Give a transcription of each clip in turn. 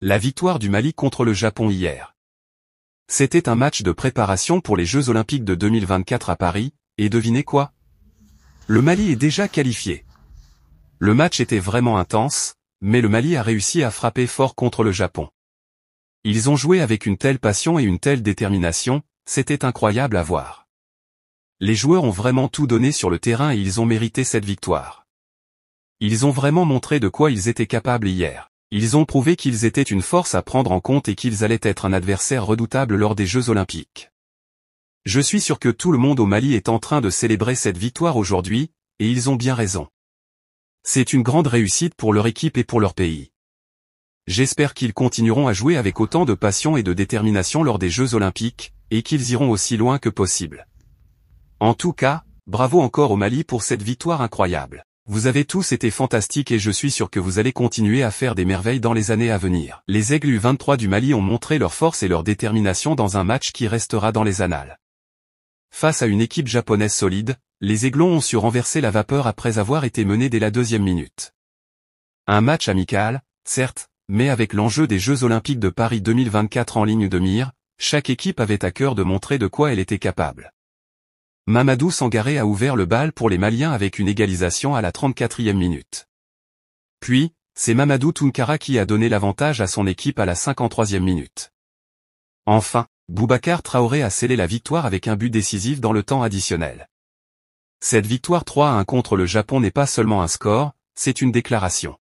La victoire du Mali contre le Japon hier. C'était un match de préparation pour les Jeux Olympiques de 2024 à Paris, et devinez quoi Le Mali est déjà qualifié. Le match était vraiment intense, mais le Mali a réussi à frapper fort contre le Japon. Ils ont joué avec une telle passion et une telle détermination, c'était incroyable à voir. Les joueurs ont vraiment tout donné sur le terrain et ils ont mérité cette victoire. Ils ont vraiment montré de quoi ils étaient capables hier ils ont prouvé qu'ils étaient une force à prendre en compte et qu'ils allaient être un adversaire redoutable lors des Jeux Olympiques. Je suis sûr que tout le monde au Mali est en train de célébrer cette victoire aujourd'hui, et ils ont bien raison. C'est une grande réussite pour leur équipe et pour leur pays. J'espère qu'ils continueront à jouer avec autant de passion et de détermination lors des Jeux Olympiques, et qu'ils iront aussi loin que possible. En tout cas, bravo encore au Mali pour cette victoire incroyable. Vous avez tous été fantastiques et je suis sûr que vous allez continuer à faire des merveilles dans les années à venir. Les Aigles U23 du Mali ont montré leur force et leur détermination dans un match qui restera dans les annales. Face à une équipe japonaise solide, les Aiglons ont su renverser la vapeur après avoir été menés dès la deuxième minute. Un match amical, certes, mais avec l'enjeu des Jeux Olympiques de Paris 2024 en ligne de mire, chaque équipe avait à cœur de montrer de quoi elle était capable. Mamadou Sangaré a ouvert le bal pour les Maliens avec une égalisation à la 34e minute. Puis, c'est Mamadou Tounkara qui a donné l'avantage à son équipe à la 53e minute. Enfin, Boubacar Traoré a scellé la victoire avec un but décisif dans le temps additionnel. Cette victoire 3 à 1 contre le Japon n'est pas seulement un score, c'est une déclaration.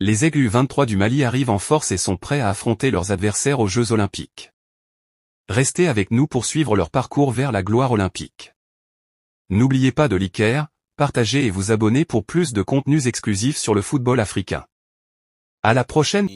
Les aigus 23 du Mali arrivent en force et sont prêts à affronter leurs adversaires aux Jeux Olympiques. Restez avec nous pour suivre leur parcours vers la gloire olympique. N'oubliez pas de liker, partager et vous abonner pour plus de contenus exclusifs sur le football africain. À la prochaine